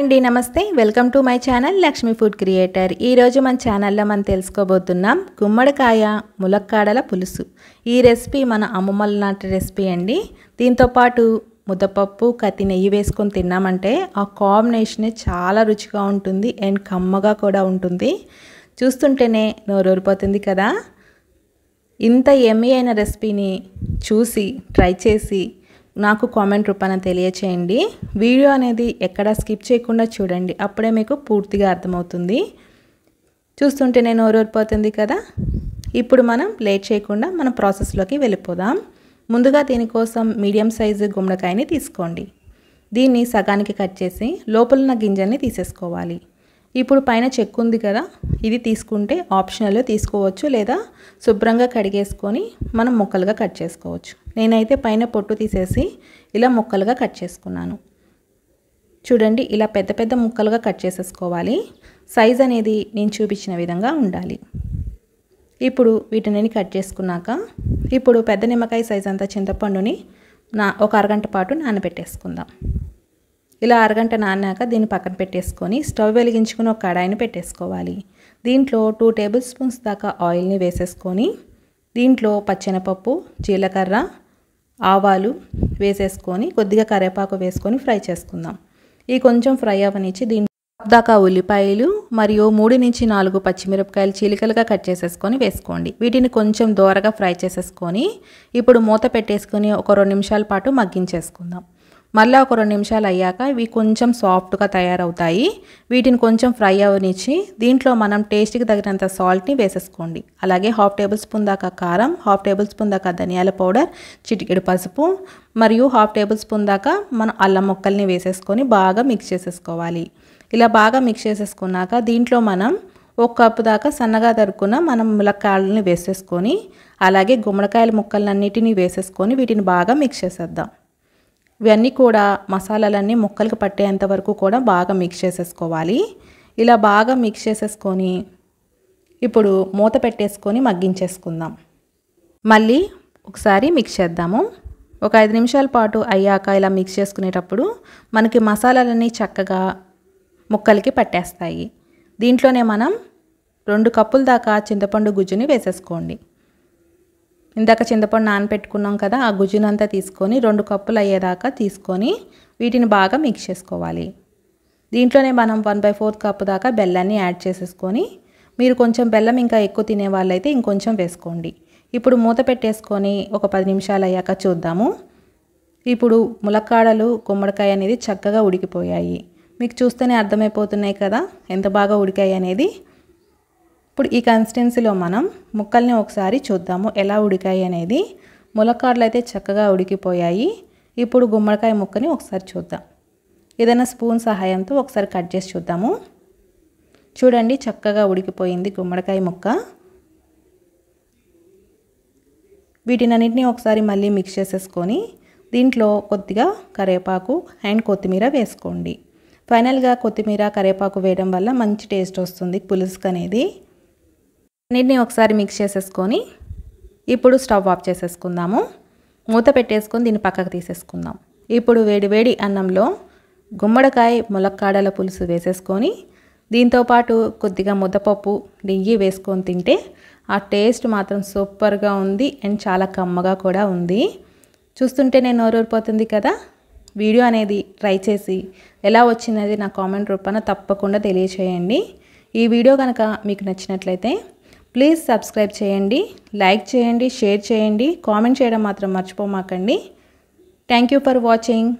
అండి నమస్తే welcome to my channel Lakshmi food creator ఈరోజు మన ఛానల్లో మనం తెలుసుకోబోతున్నాం గుమ్మడికాయ ములక్కాడల పులుసు ఈ రెసిపీ మన అమ్మమ్మల నాటి రెసిపీ అండి దీంతోపాటు ముద్దపప్పు కత్తి నెయ్యి వేసుకొని తిన్నామంటే ఆ కాంబినేషనే చాలా రుచిగా ఉంటుంది అండ్ కమ్మగా కూడా ఉంటుంది చూస్తుంటేనే నోరూరిపోతుంది కదా ఇంత ఎమ్మి అయిన రెసిపీని చూసి ట్రై చేసి నాకు కామెంట్ రూపాన తెలియచేయండి వీడియో అనేది ఎక్కడ స్కిప్ చేయకుండా చూడండి అప్పుడే మీకు పూర్తిగా అర్థమవుతుంది చూస్తుంటే నేను ఓరూరిపోతుంది కదా ఇప్పుడు మనం లేట్ చేయకుండా మన ప్రాసెస్లోకి వెళ్ళిపోదాం ముందుగా దీనికోసం మీడియం సైజు గుమ్మడికాయని తీసుకోండి దీన్ని సగానికి కట్ చేసి లోపలన్న గింజల్ని తీసేసుకోవాలి ఇప్పుడు పైన చెక్కు ఉంది కదా ఇది తీసుకుంటే ఆప్షనల్ తీసుకోవచ్చు లేదా శుభ్రంగా కడిగేసుకొని మనం ముక్కలుగా కట్ చేసుకోవచ్చు నేనైతే పైన పొట్టు తీసేసి ఇలా ముక్కలుగా కట్ చేసుకున్నాను చూడండి ఇలా పెద్ద పెద్ద ముక్కలుగా కట్ చేసేసుకోవాలి సైజ్ అనేది నేను చూపించిన విధంగా ఉండాలి ఇప్పుడు వీటిని కట్ చేసుకున్నాక ఇప్పుడు పెద్ద నిమ్మకాయ సైజ్ అంత చింతపండుని నా ఒక అరగంట పాటు నానబెట్టేసుకుందాం ఇలా అరగంట నానాక దీన్ని పక్కన పెట్టేసుకొని స్టవ్ వెలిగించుకుని ఒక కడాయిని పెట్టేసుకోవాలి దీంట్లో టూ టేబుల్ స్పూన్స్ దాకా ఆయిల్ని వేసేసుకొని దీంట్లో పచ్చెనపప్పు జీలకర్ర ఆవాలు వేసేసుకొని కొద్దిగా కరివేపాకు వేసుకొని ఫ్రై చేసుకుందాం ఈ కొంచెం ఫ్రై అవనిచ్చి దీని దాకా ఉల్లిపాయలు మరియు మూడు నుంచి నాలుగు పచ్చిమిరపకాయలు చీలికలుగా కట్ చేసేసుకొని వేసుకోండి వీటిని కొంచెం దోరగా ఫ్రై చేసేసుకొని ఇప్పుడు మూత పెట్టేసుకొని ఒక రెండు నిమిషాల పాటు మగ్గించేసుకుందాం మళ్ళీ ఒక రెండు నిమిషాలు అయ్యాక ఇవి కొంచెం సాఫ్ట్గా తయారవుతాయి వీటిని కొంచెం ఫ్రై అవనిచ్చి దీంట్లో మనం టేస్ట్కి తగినంత సాల్ట్ని వేసేసుకోండి అలాగే హాఫ్ టేబుల్ స్పూన్ దాకా కారం హాఫ్ టేబుల్ స్పూన్ దాకా ధనియాల పౌడర్ చిటికెడు పసుపు మరియు హాఫ్ టేబుల్ స్పూన్ దాకా మనం అల్లం ముక్కల్ని వేసేసుకొని బాగా మిక్స్ చేసేసుకోవాలి ఇలా బాగా మిక్స్ చేసేసుకున్నాక దీంట్లో మనం ఒక కప్పు దాకా సన్నగా తరుక్కున్న మనం ములక్కాయలని వేసేసుకొని అలాగే గుమ్మడికాయల ముక్కలన్నిటిని వేసేసుకొని వీటిని బాగా మిక్స్ చేసేద్దాం ఇవన్నీ కూడా మసాలాలన్నీ ముక్కలకు పట్టేంత వరకు కూడా బాగా మిక్స్ చేసేసుకోవాలి ఇలా బాగా మిక్స్ చేసేసుకొని ఇప్పుడు మూత పెట్టేసుకొని మగ్గించేసుకుందాం మళ్ళీ ఒకసారి మిక్స్ చేద్దాము ఒక ఐదు నిమిషాల పాటు అయ్యాక ఇలా మిక్స్ చేసుకునేటప్పుడు మనకి మసాలాలన్నీ చక్కగా ముక్కలకి పట్టేస్తాయి దీంట్లోనే మనం రెండు కప్పుల దాకా చింతపండు గుజ్జుని వేసేసుకోండి ఇందాక చింతపండు నానపెట్టుకున్నాం కదా ఆ గుజ్జునంతా తీసుకొని రెండు కప్పులు అయ్యేదాకా తీసుకొని వీటిని బాగా మిక్స్ చేసుకోవాలి దీంట్లోనే మనం వన్ బై ఫోర్త్ కప్పు దాకా బెల్లాన్ని యాడ్ చేసేసుకొని మీరు కొంచెం బెల్లం ఇంకా ఎక్కువ తినే వాళ్ళైతే ఇంకొంచెం వేసుకోండి ఇప్పుడు మూత పెట్టేసుకొని ఒక పది నిమిషాలు అయ్యాక చూద్దాము ఇప్పుడు ములక్కాడలు గుమ్మడికాయ అనేది చక్కగా ఉడికిపోయాయి మీకు చూస్తేనే అర్థమైపోతున్నాయి కదా ఎంత బాగా ఉడికాయి అనేది ఇప్పుడు ఈ కన్సిస్టెన్సీలో మనం ముక్కల్ని ఒకసారి చూద్దాము ఎలా ఉడికాయి అనేది ములక్కాడలు అయితే చక్కగా ఉడికిపోయాయి ఇప్పుడు గుమ్మడికాయ ముక్కని ఒకసారి చూద్దాం ఏదైనా స్పూన్ సహాయంతో ఒకసారి కట్ చేసి చూద్దాము చూడండి చక్కగా ఉడికిపోయింది గుమ్మడికాయ ముక్క వీటినన్నింటినీ ఒకసారి మళ్ళీ మిక్స్ చేసేసుకొని దీంట్లో కొద్దిగా కరేపాకు అండ్ కొత్తిమీర వేసుకోండి ఫైనల్గా కొత్తిమీర కరేపాకు వేయడం వల్ల మంచి టేస్ట్ వస్తుంది పులుసుకు అనేది అన్నిటినీ ఒకసారి మిక్స్ చేసేసుకొని ఇప్పుడు స్టవ్ ఆఫ్ చేసేసుకుందాము మూత పెట్టేసుకొని దీన్ని పక్కకు తీసేసుకుందాం ఇప్పుడు వేడి వేడి అన్నంలో గుమ్మడికాయ ములక్కాడల పులుసు వేసేసుకొని దీంతోపాటు కొద్దిగా ముద్దపప్పు నెయ్యి వేసుకొని తింటే ఆ టేస్ట్ మాత్రం సూపర్గా ఉంది అండ్ చాలా కమ్మగా కూడా ఉంది చూస్తుంటే నేను నోరూరిపోతుంది కదా వీడియో అనేది ట్రై చేసి ఎలా వచ్చింది నా కామెంట్ రూపాన తప్పకుండా తెలియచేయండి ఈ వీడియో కనుక మీకు నచ్చినట్లయితే ప్లీజ్ సబ్స్క్రైబ్ చేయండి లైక్ చేయండి షేర్ చేయండి కామెంట్ చేయడం మాత్రం మర్చిపోమాకండి థ్యాంక్ యూ ఫర్ వాచింగ్